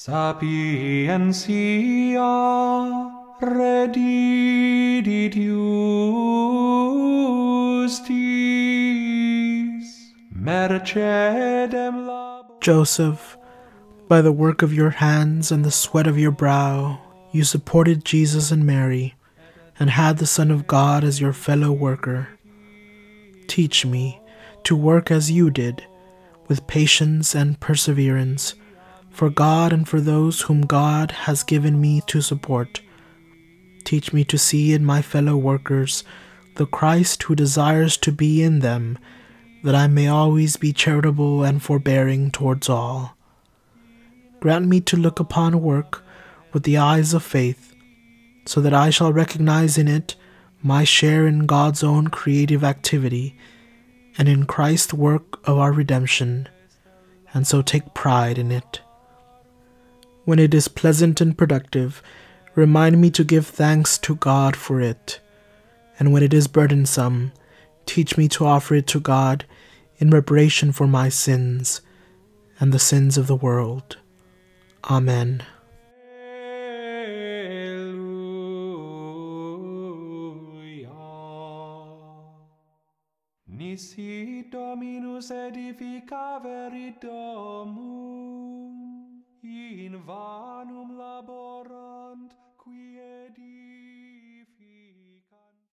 Sapientia redidit justis mercedem labo. Joseph, by the work of your hands and the sweat of your brow, you supported Jesus and Mary, and had the Son of God as your fellow worker. Teach me to work as you did, with patience and perseverance for God and for those whom God has given me to support. Teach me to see in my fellow workers the Christ who desires to be in them, that I may always be charitable and forbearing towards all. Grant me to look upon work with the eyes of faith, so that I shall recognize in it my share in God's own creative activity and in Christ's work of our redemption, and so take pride in it when it is pleasant and productive, remind me to give thanks to God for it. And when it is burdensome, teach me to offer it to God in reparation for my sins and the sins of the world. Amen. Nisi Dominus edificaveri domum vanum labora